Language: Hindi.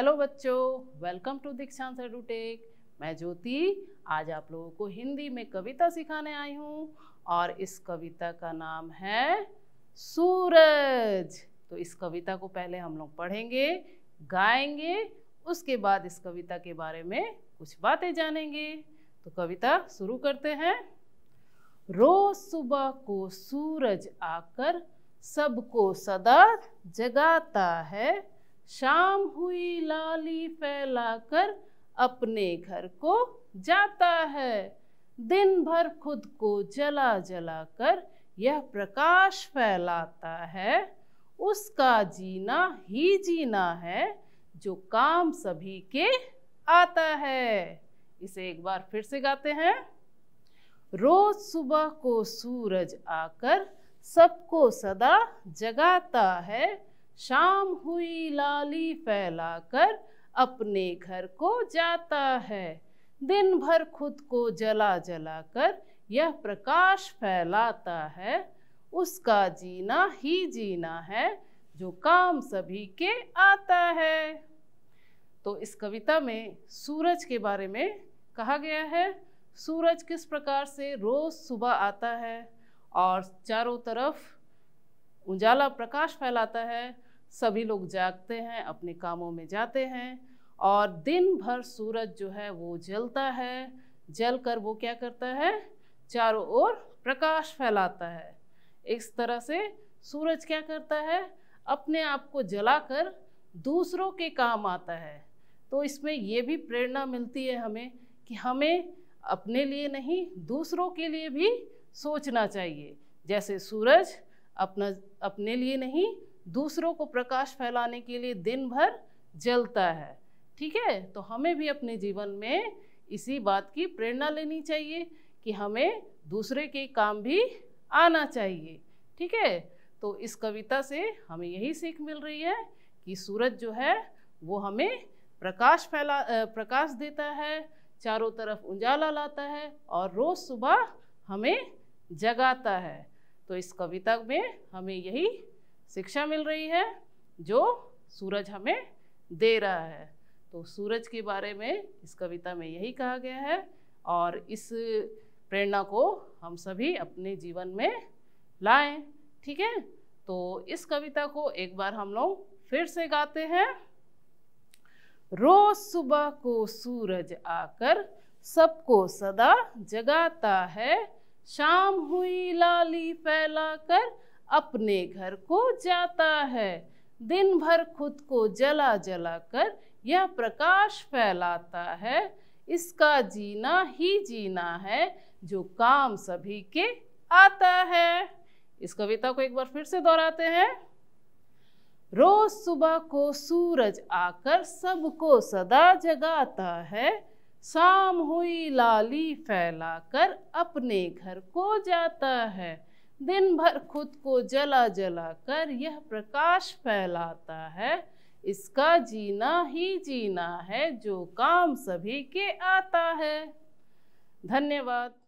हेलो बच्चों वेलकम टू दीक्षांत एडुटेक मैं ज्योति आज आप लोगों को हिंदी में कविता सिखाने आई हूँ और इस कविता का नाम है सूरज तो इस कविता को पहले हम लोग पढ़ेंगे गाएंगे उसके बाद इस कविता के बारे में कुछ बातें जानेंगे तो कविता शुरू करते हैं रोज सुबह को सूरज आकर सबको सदा जगाता है शाम हुई लाली फैला कर अपने घर को जाता है दिन भर खुद को जला जला कर यह प्रकाश फैलाता है उसका जीना ही जीना है जो काम सभी के आता है इसे एक बार फिर से गाते हैं रोज सुबह को सूरज आकर सबको सदा जगाता है शाम हुई लाली फैला कर अपने घर को जाता है दिन भर खुद को जला जला कर यह प्रकाश फैलाता है उसका जीना ही जीना है जो काम सभी के आता है तो इस कविता में सूरज के बारे में कहा गया है सूरज किस प्रकार से रोज़ सुबह आता है और चारों तरफ उजाला प्रकाश फैलाता है सभी लोग जागते हैं अपने कामों में जाते हैं और दिन भर सूरज जो है वो जलता है जल कर वो क्या करता है चारों ओर प्रकाश फैलाता है इस तरह से सूरज क्या करता है अपने आप को जलाकर दूसरों के काम आता है तो इसमें ये भी प्रेरणा मिलती है हमें कि हमें अपने लिए नहीं दूसरों के लिए भी सोचना चाहिए जैसे सूरज अपना अपने लिए नहीं दूसरों को प्रकाश फैलाने के लिए दिन भर जलता है ठीक है तो हमें भी अपने जीवन में इसी बात की प्रेरणा लेनी चाहिए कि हमें दूसरे के काम भी आना चाहिए ठीक है तो इस कविता से हमें यही सीख मिल रही है कि सूरज जो है वो हमें प्रकाश फैला प्रकाश देता है चारों तरफ उजाला लाता है और रोज़ सुबह हमें जगाता है तो इस कविता में हमें यही शिक्षा मिल रही है जो सूरज हमें दे रहा है तो सूरज के बारे में इस कविता में यही कहा गया है और इस प्रेरणा को हम सभी अपने जीवन में लाएं ठीक है तो इस कविता को एक बार हम लोग फिर से गाते हैं रोज सुबह को सूरज आकर सबको सदा जगाता है शाम हुई लाली फैलाकर अपने घर को जाता है दिन भर खुद को जला जला कर यह प्रकाश फैलाता है इसका जीना ही जीना है जो काम सभी के आता है इस कविता को एक बार फिर से दोहराते हैं रोज सुबह को सूरज आकर सबको सदा जगाता है शाम हुई लाली फैलाकर अपने घर को जाता है दिन भर खुद को जला जला कर यह प्रकाश फैलाता है इसका जीना ही जीना है जो काम सभी के आता है धन्यवाद